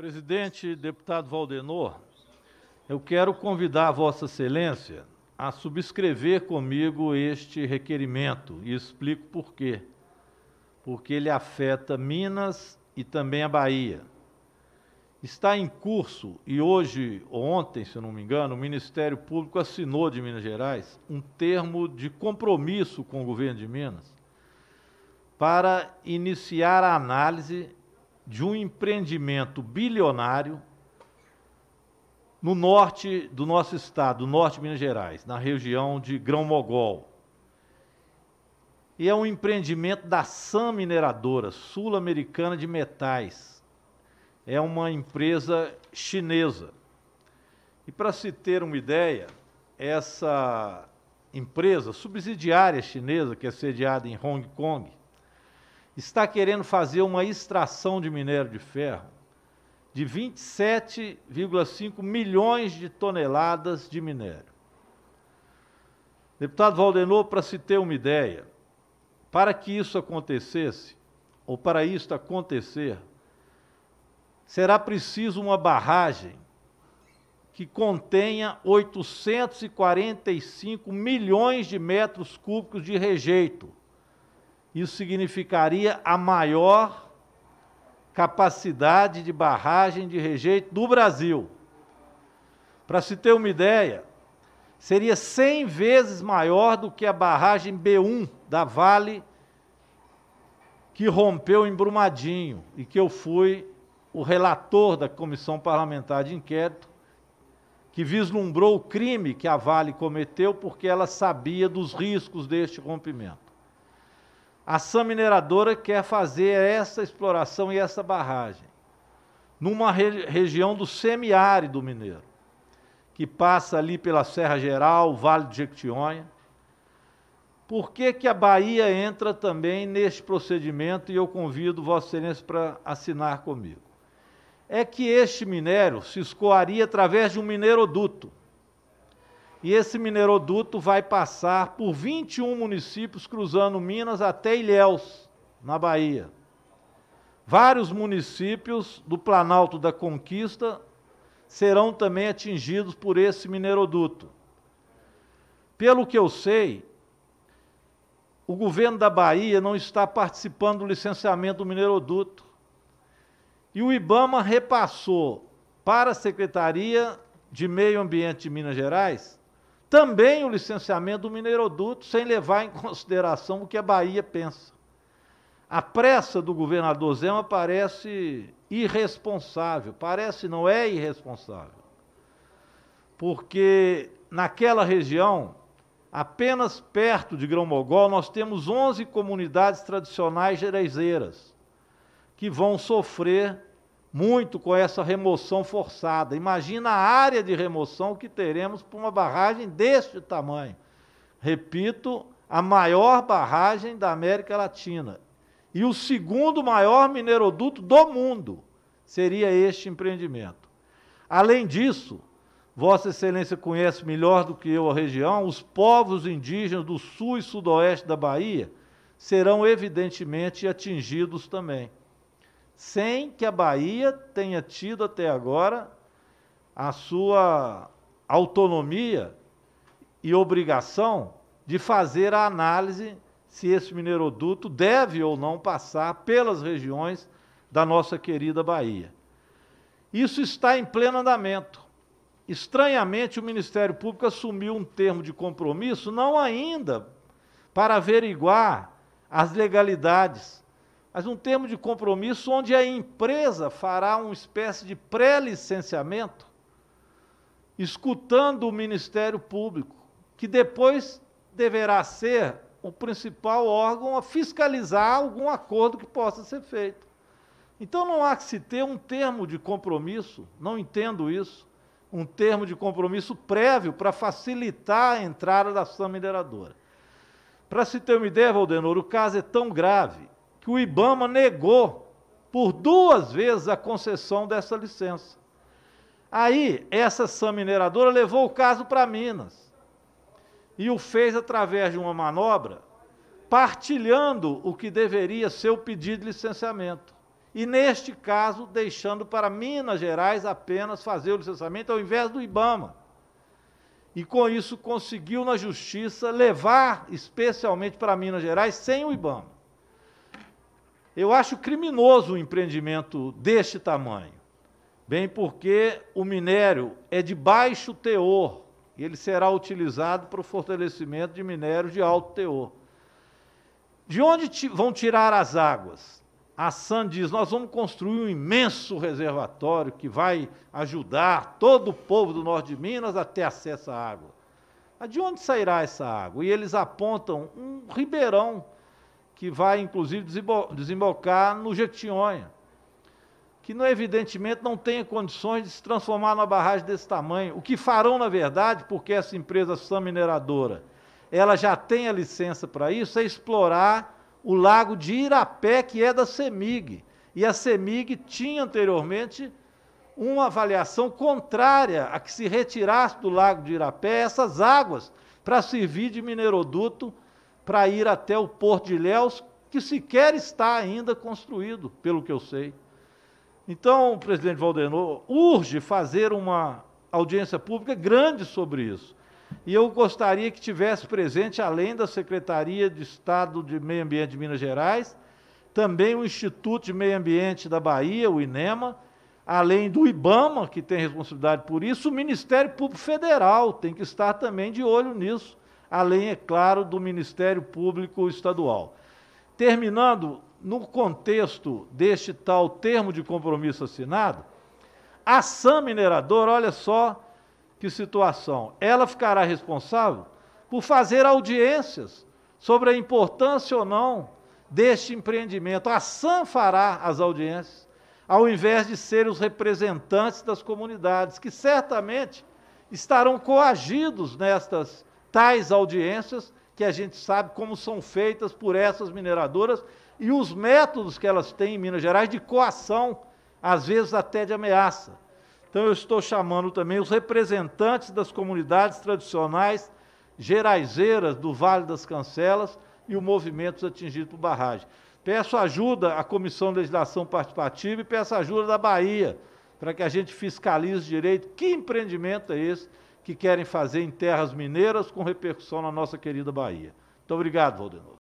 Presidente, deputado Valdenor, eu quero convidar Vossa Excelência a subscrever comigo este requerimento e explico por quê. Porque ele afeta Minas e também a Bahia. Está em curso, e hoje, ou ontem, se não me engano, o Ministério Público assinou de Minas Gerais um termo de compromisso com o governo de Minas para iniciar a análise de um empreendimento bilionário no norte do nosso estado, no norte de Minas Gerais, na região de Grão-Mogol. E é um empreendimento da SAM Mineradora, Sul-Americana de Metais. É uma empresa chinesa. E para se ter uma ideia, essa empresa subsidiária chinesa, que é sediada em Hong Kong, está querendo fazer uma extração de minério de ferro de 27,5 milhões de toneladas de minério. Deputado Valdenor, para se ter uma ideia, para que isso acontecesse, ou para isto acontecer, será preciso uma barragem que contenha 845 milhões de metros cúbicos de rejeito isso significaria a maior capacidade de barragem de rejeito do Brasil. Para se ter uma ideia, seria 100 vezes maior do que a barragem B1 da Vale que rompeu em Brumadinho e que eu fui o relator da comissão parlamentar de inquérito que vislumbrou o crime que a Vale cometeu porque ela sabia dos riscos deste rompimento a Sam Mineradora quer fazer essa exploração e essa barragem numa re região do semiárido mineiro, que passa ali pela Serra Geral, Vale de Jequitinhonha. Por que, que a Bahia entra também neste procedimento? E eu convido Vossa Excelência para assinar comigo. É que este minério se escoaria através de um mineroduto e esse mineroduto vai passar por 21 municípios, cruzando Minas até Ilhéus, na Bahia. Vários municípios do Planalto da Conquista serão também atingidos por esse mineroduto. Pelo que eu sei, o governo da Bahia não está participando do licenciamento do mineroduto. E o IBAMA repassou para a Secretaria de Meio Ambiente de Minas Gerais também o licenciamento do mineroduto, sem levar em consideração o que a Bahia pensa. A pressa do governador Zema parece irresponsável, parece não é irresponsável. Porque naquela região, apenas perto de Grão-Mogol, nós temos 11 comunidades tradicionais jerezeiras que vão sofrer muito com essa remoção forçada. Imagina a área de remoção que teremos para uma barragem deste tamanho. Repito, a maior barragem da América Latina e o segundo maior mineroduto do mundo seria este empreendimento. Além disso, Vossa Excelência conhece melhor do que eu a região, os povos indígenas do sul e sudoeste da Bahia serão evidentemente atingidos também sem que a Bahia tenha tido até agora a sua autonomia e obrigação de fazer a análise se esse mineroduto deve ou não passar pelas regiões da nossa querida Bahia. Isso está em pleno andamento. Estranhamente, o Ministério Público assumiu um termo de compromisso, não ainda para averiguar as legalidades mas um termo de compromisso onde a empresa fará uma espécie de pré-licenciamento, escutando o Ministério Público, que depois deverá ser o principal órgão a fiscalizar algum acordo que possa ser feito. Então não há que se ter um termo de compromisso, não entendo isso, um termo de compromisso prévio para facilitar a entrada da ação mineradora. Para se ter uma ideia, Valdenor, o caso é tão grave que o Ibama negou por duas vezes a concessão dessa licença. Aí, essa SAM mineradora levou o caso para Minas e o fez através de uma manobra, partilhando o que deveria ser o pedido de licenciamento. E, neste caso, deixando para Minas Gerais apenas fazer o licenciamento ao invés do Ibama. E, com isso, conseguiu na Justiça levar especialmente para Minas Gerais sem o Ibama. Eu acho criminoso um empreendimento deste tamanho, bem porque o minério é de baixo teor e ele será utilizado para o fortalecimento de minérios de alto teor. De onde vão tirar as águas? A SAN diz: nós vamos construir um imenso reservatório que vai ajudar todo o povo do norte de Minas a ter acesso à água. De onde sairá essa água? E eles apontam um ribeirão que vai inclusive desembocar no Jequitinhonha, que não, evidentemente não tenha condições de se transformar numa barragem desse tamanho. O que farão, na verdade, porque essa empresa Sam Mineradora ela já tem a licença para isso, é explorar o lago de Irapé, que é da CEMIG. E a CEMIG tinha anteriormente uma avaliação contrária a que se retirasse do lago de Irapé essas águas para servir de mineroduto para ir até o Porto de Ilhéus, que sequer está ainda construído, pelo que eu sei. Então, presidente Valdenor, urge fazer uma audiência pública grande sobre isso. E eu gostaria que tivesse presente, além da Secretaria de Estado de Meio Ambiente de Minas Gerais, também o Instituto de Meio Ambiente da Bahia, o INEMA, além do IBAMA, que tem responsabilidade por isso, o Ministério Público Federal tem que estar também de olho nisso além, é claro, do Ministério Público Estadual. Terminando, no contexto deste tal termo de compromisso assinado, a SAM Mineradora, olha só que situação, ela ficará responsável por fazer audiências sobre a importância ou não deste empreendimento. A SAM fará as audiências, ao invés de ser os representantes das comunidades, que certamente estarão coagidos nestas tais audiências, que a gente sabe como são feitas por essas mineradoras e os métodos que elas têm em Minas Gerais de coação, às vezes até de ameaça. Então, eu estou chamando também os representantes das comunidades tradicionais geraizeiras do Vale das Cancelas e o movimento atingido por barragem. Peço ajuda à Comissão de Legislação Participativa e peço ajuda da Bahia, para que a gente fiscalize direito que empreendimento é esse que querem fazer em terras mineiras com repercussão na nossa querida Bahia. Muito obrigado, Valdenor.